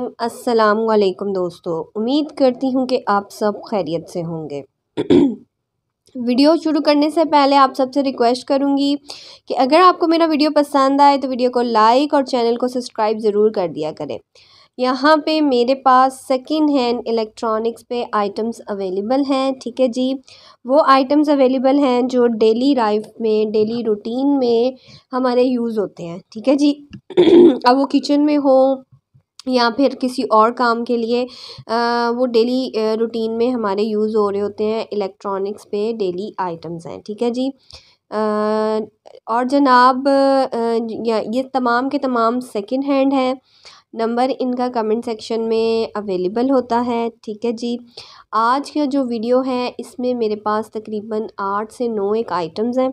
अस्सलाम दोस्तों उम्मीद करती हूँ कि आप सब खैरियत से होंगे वीडियो शुरू करने से पहले आप सबसे रिक्वेस्ट करूँगी कि अगर आपको मेरा वीडियो पसंद आए तो वीडियो को लाइक और चैनल को सब्सक्राइब ज़रूर कर दिया करें यहाँ पे मेरे पास सेकेंड हैंड इलेक्ट्रॉनिक्स पे आइटम्स अवेलेबल हैं ठीक है जी वो आइटम्स अवेलेबल हैं जो डेली लाइफ में डेली रूटीन में हमारे यूज़ होते हैं ठीक है जी अब वो किचन में हो या फिर किसी और काम के लिए वो डेली रूटीन में हमारे यूज़ हो रहे होते हैं इलेक्ट्रॉनिक्स पे डेली आइटम्स हैं ठीक है जी और जनाब ये तमाम के तमाम सेकंड हैंड हैं नंबर इनका कमेंट सेक्शन में अवेलेबल होता है ठीक है जी आज का जो वीडियो है इसमें मेरे पास तकरीबन आठ से नौ एक आइटम्स हैं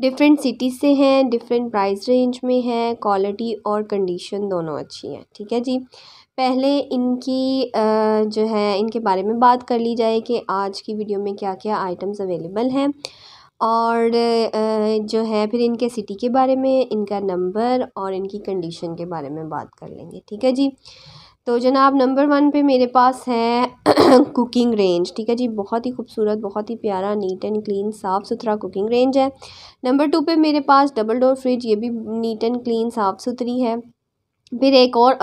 डिफरेंट सिटी से हैं डिफरेंट प्राइस रेंज में है क्वालिटी और कंडीशन दोनों अच्छी हैं ठीक है जी पहले इनकी जो है इनके बारे में बात कर ली जाए कि आज की वीडियो में क्या क्या आइटम्स अवेलेबल हैं और जो है फिर इनके सिटी के बारे में इनका नंबर और इनकी कंडीशन के बारे में बात कर लेंगे ठीक है जी तो जनाब नंबर वन पे मेरे पास है कुकिंग रेंज ठीक है जी बहुत ही खूबसूरत बहुत ही प्यारा नीट एंड क्लीन साफ़ सुथरा कुकिंग रेंज है नंबर टू पे मेरे पास डबल डोर फ्रिज ये भी नीट एंड क्लीन साफ़ सुथरी है फिर एक और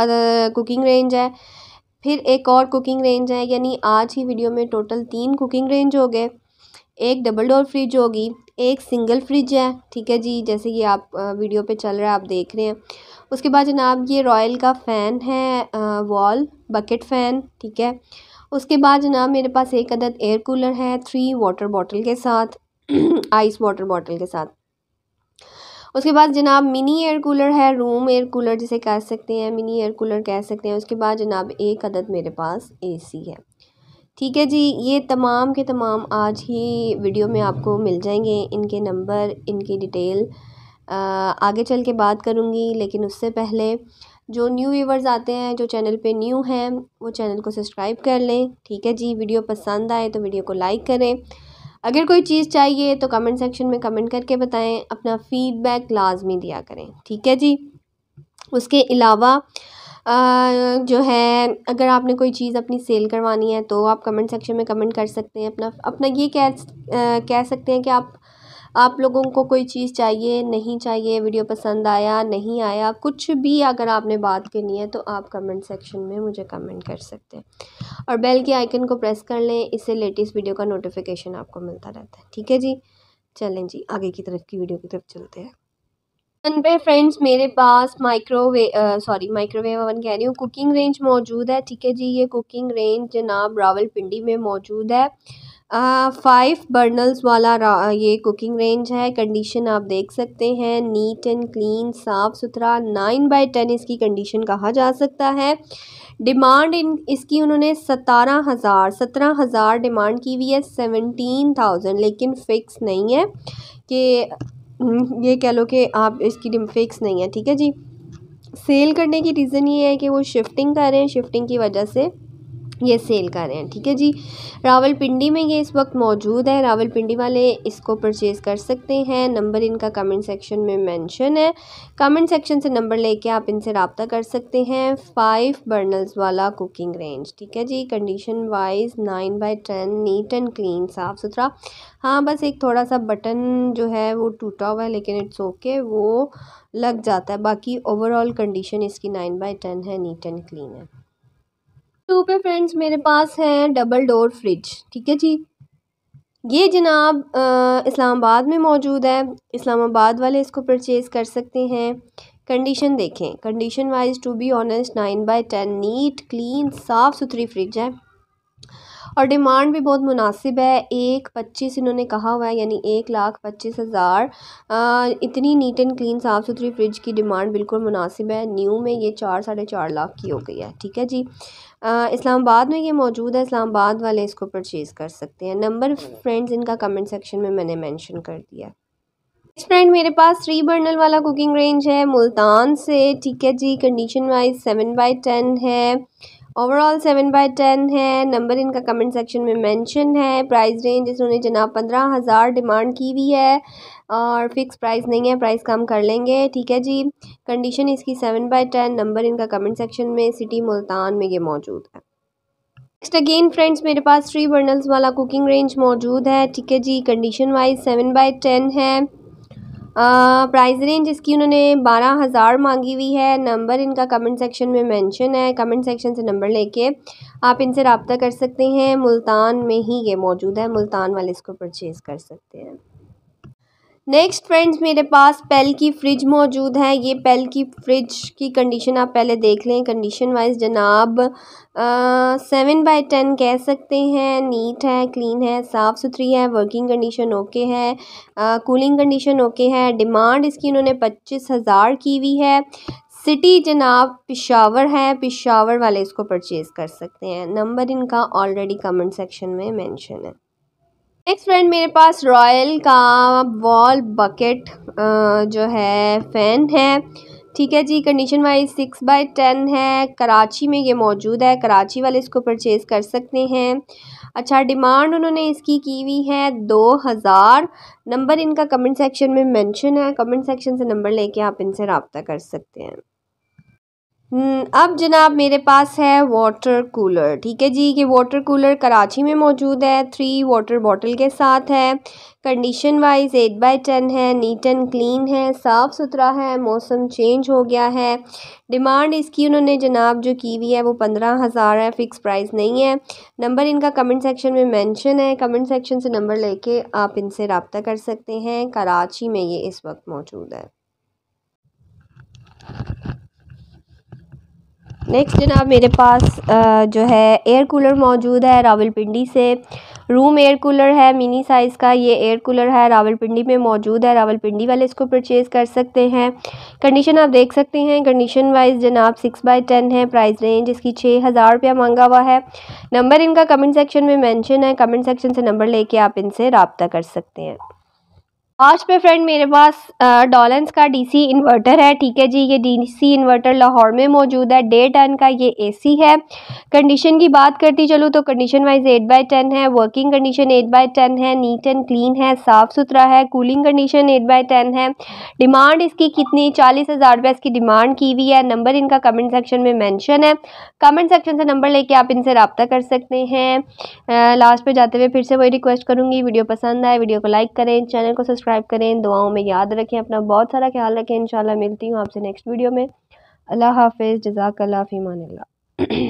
कुकिंग रेंज है फिर एक और कुकिंग रेंज है यानी आज ही वीडियो में टोटल तीन कुकिंग रेंज हो गए एक डबल डोर फ्रिज होगी एक सिंगल फ्रिज है ठीक है जी जैसे कि आप वीडियो पे चल रहा है आप देख रहे हैं उसके बाद जनाब ये रॉयल का फ़ैन है वॉल बकेट फ़ैन ठीक है उसके बाद जनाब मेरे पास एक अदद एयर कूलर है थ्री वाटर बॉटल के साथ आइस वाटर बॉटल के साथ उसके बाद जनाब मिनी एयर कूलर है रूम एयर कूलर जिसे कह सकते हैं मिनी एयर कूलर कह सकते हैं उसके बाद जनाब एक अदद मेरे पास एसी है ठीक है जी ये तमाम के तमाम आज ही वीडियो में आपको मिल जाएंगे इनके नंबर इनकी डिटेल आगे चल के बात करूँगी लेकिन उससे पहले जो न्यू व्यूवर्स आते हैं जो चैनल पे न्यू हैं वो चैनल को सब्सक्राइब कर लें ठीक है जी वीडियो पसंद आए तो वीडियो को लाइक करें अगर कोई चीज़ चाहिए तो कमेंट सेक्शन में कमेंट करके बताएं अपना फ़ीडबैक लाजमी दिया करें ठीक है जी उसके अलावा जो है अगर आपने कोई चीज़ अपनी सेल करवानी है तो आप कमेंट सेक्शन में कमेंट कर सकते हैं अपना अपना ये कह कह सकते हैं कि आप आप लोगों को कोई चीज़ चाहिए नहीं चाहिए वीडियो पसंद आया नहीं आया कुछ भी अगर आपने बात करनी है तो आप कमेंट सेक्शन में मुझे कमेंट कर सकते हैं और बेल के आइकन को प्रेस कर लें इससे लेटेस्ट वीडियो का नोटिफिकेशन आपको मिलता रहता है ठीक है जी चलें जी आगे की तरफ की वीडियो की तरफ चलते हैं ओवन पे फ्रेंड्स मेरे पास माइक्रोवे सॉरी माइक्रोवेव ओवन कह रही हूँ कुकिंग रेंज मौजूद है ठीक है जी ये कुकिंग रेंज जनाब रावलपिंडी में मौजूद है फाइव बर्नल्स वाला ये कुकिंग रेंज है कंडीशन आप देख सकते हैं नीट एंड क्लीन साफ़ सुथरा नाइन बाय टेन इसकी कंडीशन कहा जा सकता है डिमांड इन इसकी उन्होंने सतारह हज़ार सत्रह हज़ार डिमांड की हुई है सेवनटीन थाउजेंड लेकिन फ़िक्स नहीं है कि हम्म, ये कह लो कि आप इसकी डिम फिक्स नहीं है ठीक है जी सेल करने की रीज़न ये है कि वो शिफ्टिंग कर रहे हैं शिफ्टिंग की वजह से ये सेल कर रहे हैं ठीक है जी रावलपिंडी में ये इस वक्त मौजूद है रावलपिंडी वाले इसको परचेज़ कर सकते हैं नंबर इनका कमेंट सेक्शन में मेंशन है कमेंट सेक्शन से नंबर लेके आप इनसे रबता कर सकते हैं फाइव बर्नल्स वाला कुकिंग रेंज ठीक है जी condition wise nine by ten neat and clean साफ़ सुथरा हाँ बस एक थोड़ा सा बटन जो है वो टूटा हुआ है लेकिन इट्स ओके वो लग जाता है बाकी ओवरऑल कंडीशन इसकी नाइन बाई टेन है नीट एंड क्लीन है टू पे फ्रेंड्स मेरे पास है डबल डोर फ्रिज ठीक है जी ये जनाब इस्लामाबाद में मौजूद है इस्लामाबाद वाले इसको परचेज़ कर सकते हैं कंडीशन देखें condition wise to be honest nine by ten neat clean साफ़ सुथरी फ्रिज है और डिमांड भी बहुत मुनासिब है एक पच्चीस इन्होंने कहा हुआ है यानी एक लाख पच्चीस हज़ार इतनी नीट एंड क्लीन साफ़ सुथरी फ्रिज की डिमांड बिल्कुल मुनासिब है न्यू में ये चार साढ़े चार लाख की हो गई है ठीक है जी इस्लामाबाद में ये मौजूद है इस्लामाबाद वाले इसको परचेज़ कर सकते हैं नंबर फ्रेंड्स इनका कमेंट सेक्शन में मैंने मैंशन कर दिया फ्रेंड मेरे पास थ्री बर्नल वाला कुकिंग रेंज है मुल्तान से ठीक है जी condition wise seven by ten है ओवरऑल सेवन बाय टेन है नंबर इनका कमेंट सेक्शन में मेंशन है प्राइस रेंज इन्होंने जनाब पंद्रह हज़ार डिमांड की हुई है और फिक्स प्राइस नहीं है प्राइस कम कर लेंगे ठीक है जी कंडीशन इसकी सेवन बाय टेन नंबर इनका कमेंट सेक्शन में सिटी मुल्तान में ये मौजूद है नेक्स्ट अगेन फ्रेंड्स मेरे पास थ्री बर्नल्स वाला कुकिंग रेंज मौजूद है ठीक है जी condition wise seven by ten है प्राइस रेंज इसकी उन्होंने बारह हज़ार मांगी हुई है नंबर इनका कमेंट सेक्शन में मेंशन है कमेंट सेक्शन से नंबर लेके आप इनसे रबता कर सकते हैं मुल्तान में ही ये मौजूद है मुल्तान वाले इसको परचेज़ कर सकते हैं नेक्स्ट फ्रेंड्स मेरे पास पेल की फ्रिज मौजूद है ये पेल की फ्रिज की कंडीशन आप पहले देख लें कंडीशन वाइज जनाब सेवन बाय टेन कह सकते हैं नीट है क्लीन है साफ़ सुथरी है वर्किंग कंडीशन ओके है कूलिंग कंडीशन ओके है डिमांड इसकी उन्होंने पच्चीस हज़ार की हुई है सिटी जनाब पिशावर है पिशावर वाले इसको परचेज़ कर सकते हैं नंबर इनका ऑलरेडी कमेंट सेक्शन में मैंशन है नेक्स्ट फ्रेंड मेरे पास रॉयल का वॉल बकेट जो है फ़ैन है ठीक है जी condition wise six by ten है कराची में ये मौजूद है कराची वाले इसको परचेज़ कर सकते हैं अच्छा डिमांड उन्होंने इसकी की हुई है दो हज़ार नंबर इनका कमेंट सेक्शन में मेंशन है कमेंट सेक्शन से नंबर लेके आप इनसे रबता कर सकते हैं हम्म, अब जनाब मेरे पास है वाटर कूलर ठीक है जी ये वाटर कूलर कराची में मौजूद है थ्री वाटर बॉटल के साथ है condition wise eight by ten है नीट एंड क्लीन है साफ़ सुथरा है मौसम चेंज हो गया है डिमांड इसकी उन्होंने जनाब जो की हुई है वो पंद्रह हज़ार है फ़िक्स प्राइस नहीं है नंबर इनका कमेंट सेक्शन में मेंशन है कमेंट सेक्शन से नंबर लेके आप इनसे रबता कर सकते हैं कराची में ये इस वक्त मौजूद है नेक्स्ट जनाब मेरे पास जो है एयर कूलर मौजूद है रावलपिंडी से रूम एयर कूलर है मिनी साइज़ का ये एयर कूलर है रावलपिंडी में मौजूद है रावलपिंडी वाले इसको परचेज़ कर सकते हैं कंडीशन आप देख सकते हैं कंडीशन वाइज जनाब सिक्स बाई टेन है प्राइस रेंज इसकी छः हज़ार रुपया मांगा हुआ है नंबर इनका कमेंट सेक्शन में मैंशन है कमेंट सेक्शन से नंबर लेके आप इनसे रबता कर सकते हैं आज पे फ्रेंड मेरे पास डॉलेंस का डीसी इन्वर्टर है ठीक है जी ये डीसी इन्वर्टर लाहौर में मौजूद है डे टन का ये एसी है कंडीशन की बात करती चलूँ तो condition wise eight by ten है working condition eight by ten है नीट एंड क्लीन है साफ़ सुथरा है cooling condition eight by ten है डिमांड इसकी कितनी चालीस हज़ार रुपये इसकी डिमांड की हुई है नंबर इनका कमेंट सेक्शन में मैंशन है कमेंट सेक्शन से नंबर लेके आप इनसे रबता कर सकते हैं लास्ट पर जाते हुए फिर से वही रिक्वेस्ट करूँगी वीडियो पसंद आए वीडियो को लाइक करें चैनल को सब्सक्राइब सब्सक्राइब करें दुआओं में याद रखें अपना बहुत सारा ख्याल रखें इंशाल्लाह मिलती हूँ आपसे नेक्स्ट वीडियो में अल्लाह हाफिज़ जजाकल्ला फ़ीमान